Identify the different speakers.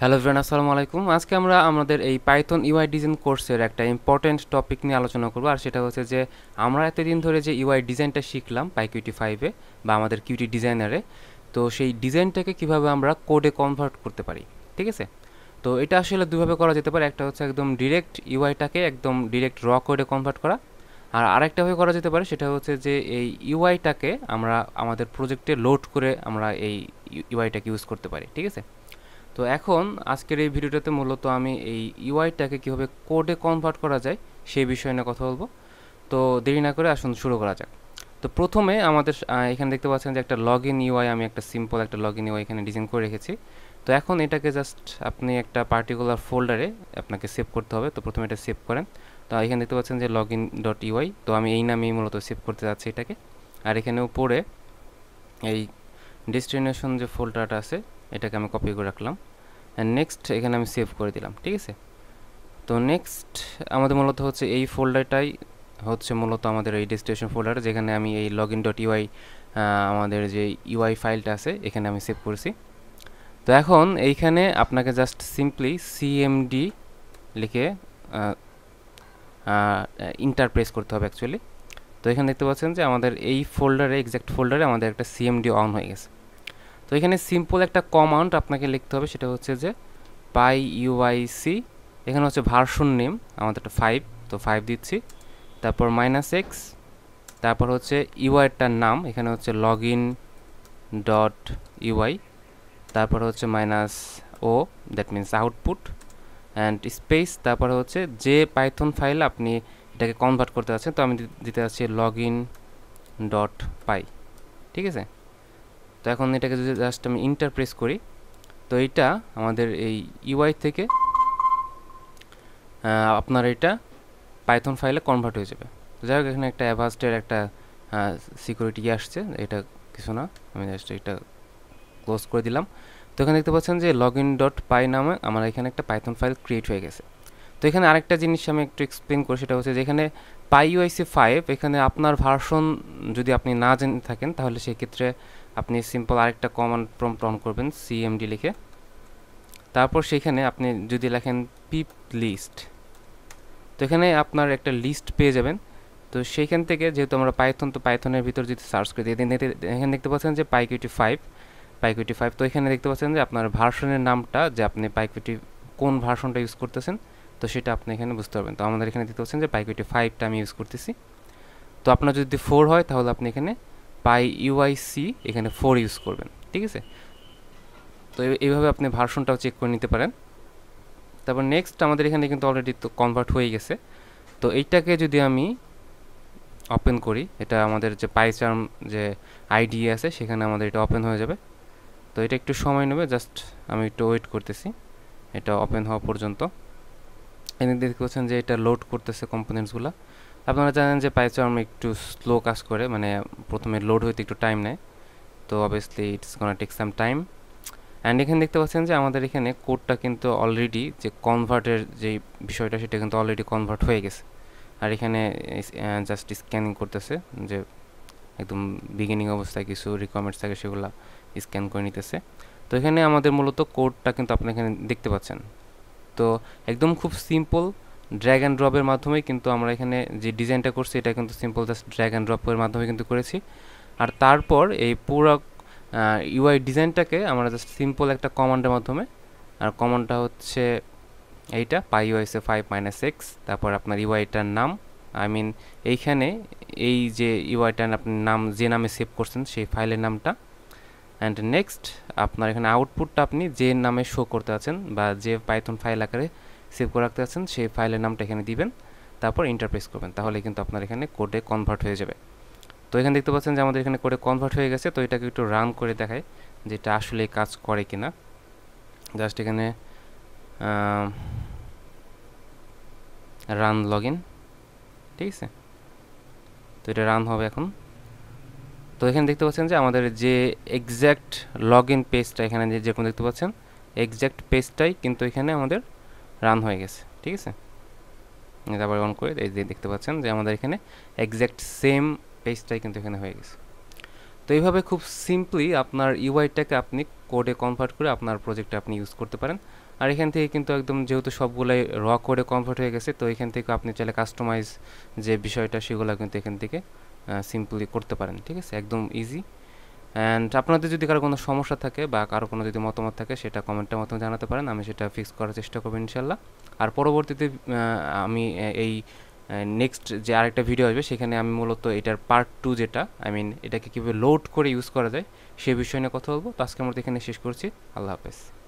Speaker 1: hello friend আসসালামু আলাইকুম আজকে আমরা আমাদের এই পাইথন ইউআই ডিজাইন কোর্সের একটা ইম্পর্টেন্ট টপিক নিয়ে আলোচনা করব আর সেটা হচ্ছে যে আমরা এতদিন ধরে যে ইউআই e ডিজাইনটা শিখলাম পাইকিউটি ফাইভে বা আমাদের কিউটি ডিজাইনারে তো সেই ডিজাইনটাকে কিভাবে আমরা কোডে কনভার্ট করতে পারি ঠিক আছে তো এটা আসলে দুভাবে করা যেতে পারে একটা হচ্ছে একদম ডিরেক্ট ইউআইটাকে e একদম ডিরেক্ট র কোডে কনভার্ট করা আর আরেকটাভাবে করা যেতে পারে সেটা হচ্ছে যে এই ইউআইটাকে e আমরা আমাদের প্রজেক্টে লোড করে আমরা এই ইউআইটাকে ইউজ করতে পারি ঠিক আছে তো এখন আজকের এই ভিডিওটাতে মূলত আমি এই ইউআইটাকে কীভাবে কোডে কনভার্ট করা যায় সেই বিষয় নিয়ে কথা বলবো তো দেরি না করে আসুন শুরু করা যাক তো প্রথমে আমাদের এখানে দেখতে পাচ্ছেন যে একটা লগ ইন ইউআই আমি একটা সিম্পল একটা লগ ইন ইউআই এখানে ডিজাইন করে রেখেছি তো এখন এটাকে জাস্ট আপনি একটা পার্টিকুলার ফোল্ডারে আপনাকে সেভ করতে হবে তো প্রথমে এটা সেভ করেন তো এখানে দেখতে পাচ্ছেন যে লগ ইন ডট ইউআই তো আমি এই নামেই মূলত সেভ করতে যাচ্ছি এটাকে আর এখানে উপরে এই ডেস্টিনেশন যে ফোল্ডারটা আছে এটাকে আমি কপি করে রাখলাম নেক্সট এখানে আমি সেভ করে দিলাম ঠিক আছে তো নেক্সট আমাদের মূলত হচ্ছে এই ফোল্ডারটাই হচ্ছে মূলত আমাদের এই ডেস্টিনেশন ফোল্ডার যেখানে আমি এই লগ ইন ডট আমাদের যে ইউআই ফাইলটা আছে এখানে আমি সেভ করেছি তো এখন এইখানে আপনাকে জাস্ট সিম্পলি সিএমডি লিখে ইন্টারপ্রেস করতে হবে অ্যাকচুয়ালি তো এখানে দেখতে পাচ্ছেন যে আমাদের এই ফোল্ডারে এক্স্যাক্ট ফোল্ডারে আমাদের একটা সিএমডি অন হয়ে গেছে তো এখানে সিম্পল একটা কমান্ড আপনাকে লিখতে হবে সেটা হচ্ছে যে পাই ইউআইসি এখানে হচ্ছে ভার্সন নেম আমাদের একটা ফাইভ তো ফাইভ দিচ্ছি তারপর মাইনাস এক্স তারপর হচ্ছে ইউআইটার নাম এখানে হচ্ছে লগ ইন ডট ইউআই তারপর হচ্ছে minus O that means output and space তারপর হচ্ছে যে পাইথন ফাইল আপনি এটাকে কনভার্ট করতে যাচ্ছেন তো আমি দিতে যাচ্ছি লগ ইন ডট পাই ঠিক আছে তো এখন এটাকে যদি জাস্ট আমি ইন্টার প্রেস করি তো এটা আমাদের এই ইউআই থেকে আপনার এটা পাইথন ফাইলে কনভার্ট হয়ে যাবে তো যাই হোক এখানে একটা অ্যাভাস্টের একটা সিকিউরিটি আসছে এটা কিছু না আমি জাস্ট এটা ক্লোজ করে দিলাম তো এখানে দেখতে পাচ্ছেন যে লগ ইন ডট পাই নামে আমার এখানে একটা পাইথন ফাইল ক্রিয়েট হয়ে গেছে তো এখানে আরেকটা জিনিস আমি একটু এক্সপ্লেন করি সেটা হচ্ছে যেখানে পাইওআইসি ফাইভ এখানে আপনার ভার্সন যদি আপনি না জেনে থাকেন তাহলে সেক্ষেত্রে আপনি সিম্পল আরেকটা কমান্ড প্রম অন করবেন সিএমডি লিখে তারপর সেখানে আপনি যদি লেখেন পিপ লিস্ট তো এখানে আপনার একটা লিস্ট পেয়ে যাবেন তো সেইখান থেকে যেহেতু আমরা পাইথন তো পাইথনের ভিতর যদি সার্চ করি দিই এখানে দেখতে পাচ্ছেন যে পাইকিউটি ফাইভ পাইকুইটি ফাইভ তো এখানে দেখতে পাচ্ছেন যে আপনার ভার্সনের নামটা যে আপনি পাইকুইটি কোন ভার্সনটা ইউজ করতেছেন তো সেটা আপনি এখানে বুঝতে পারবেন তো আমাদের এখানে দিতে হচ্ছেন যে পাই কুইটি ফাইভটা আমি ইউজ করতেছি তো আপনার যদি ফোর হয় তাহলে আপনি এখানে পাই ইউআইসি এখানে ফোর ইউজ করবেন ঠিক আছে তো এইভাবে আপনি ভার্সনটাও চেক করে নিতে পারেন তারপর নেক্সট আমাদের এখানে কিন্তু অলরেডি তো কনভার্ট হয়ে গেছে তো এইটাকে যদি আমি ওপেন করি এটা আমাদের যে পাইচার্ম যে আইডি আছে সেখানে আমাদের এটা ওপেন হয়ে যাবে তো এটা একটু সময় নেবে জাস্ট আমি একটু ওয়েট করতেছি এটা ওপেন হওয়া পর্যন্ত এনে দেখতে পাচ্ছেন যে এটা লোড করতেছে কম্পোনেন্টসগুলো আপনারা জানেন যে পাইচার্ম একটু স্লো কাজ করে মানে প্রথমে লোড হইতে একটু টাইম নেয় তো obviously it's gonna take some time and এখানে দেখতে পাচ্ছেন যে আমাদের এখানে কোডটা কিন্তু অলরেডি যে কনভার্টের যে বিষয়টা সেটা কিন্তু অলরেডি কনভার্ট হয়ে গেছে আর এখানে জাস্ট স্ক্যানিং করতেছে যে একদম বিগিনিং অবস্থায় কিছু রিকোয়ারমেন্টস থাকে সেগুলো স্ক্যান করে নিতেছে তো এখানে আমাদের মূলত কোডটা কিন্তু আপনি এখানে দেখতে পাচ্ছেন তো একদম খুব সিম্পল ড্র্যাগ অ্যান্ড ড্রপের মাধ্যমে কিন্তু আমরা এখানে যে ডিজাইনটা করছি এটা কিন্তু সিম্পল জাস্ট ড্র্যাগ অ্যান্ড ড্রপের মাধ্যমে কিন্তু করেছি আর তারপর এই পুরো ইউআই ডিজাইনটাকে আমরা জাস্ট সিম্পল একটা কমান্ডের মাধ্যমে আর কমান্ডটা হচ্ছে এইটা pyuic five minus X তারপর আপনার ইউআইটার নাম আই মিন এইখানে এই যে ইউআইটার আপনি নাম যে নামে সেভ করছেন সেই ফাইলের নামটা অ্যান্ড নেক্সট আপনার এখানে আউটপুটটা আপনি যে নামে শো করতে আছেন বা যে পাইথন ফাইল আকারে সেভ করে রাখতে আছেন সেই ফাইলের নামটা এখানে দিবেন তারপর ইন্টারপ্রেস করবেন তাহলে কিন্তু আপনার এখানে কোডে কনভার্ট হয়ে যাবে তো এখানে দেখতে পাচ্ছেন যে আমাদের এখানে কোডে কনভার্ট হয়ে গেছে তো এটাকে একটু রান করে দেখায় যে এটা আসলে কাজ করে কি না জাস্ট এখানে রান লগ ঠিক আছে তো এটা রান হবে এখন তো এখানে দেখতে পাচ্ছেন যে আমাদের যে এক্স্যাক্ট লগ ইন পেজটা এখানে যে যেরকম দেখতে পাচ্ছেন এক্স্যাক্ট পেজটাই কিন্তু এখানে আমাদের রান হয়ে গেছে ঠিক আছে আবার অন করে এই যে দেখতে পাচ্ছেন যে আমাদের এখানে এক্স্যাক্ট সেম পেজটাই কিন্তু এখানে হয়ে গেছে তো এইভাবে খুব সিম্পলি আপনার ইউআইটাকে আপনি কোডে কনভার্ট করে আপনার প্রজেক্টে আপনি ইউজ করতে পারেন আর এখান থেকে কিন্তু একদম যেহেতু সবগুলোই র কোডে কনভার্ট হয়ে গেছে তো এখান থেকে আপনি চাইলে কাস্টমাইজ যে বিষয়টা সেগুলো কিন্তু এখান থেকে সিম্পলি করতে পারেন ঠিক আছে একদম ইজি অ্যান্ড আপনাদের যদি কারো কোনো সমস্যা থাকে বা কারো কোনো যদি মতামত থাকে সেটা কমেন্টের মতো জানাতে পারেন আমি সেটা ফিক্স করার চেষ্টা করবো ইনশাল্লাহ আর পরবর্তীতে আমি এই নেক্সট যে আরেকটা ভিডিও আসবে সেখানে আমি মূলত এটার পার্ট টু যেটা আই মিন এটাকে কীভাবে লোড করে ইউজ করা যায় সে বিষয় নিয়ে কথা বলবো তো আজকে আমরা এখানে শেষ করছি আল্লাহ হাফেজ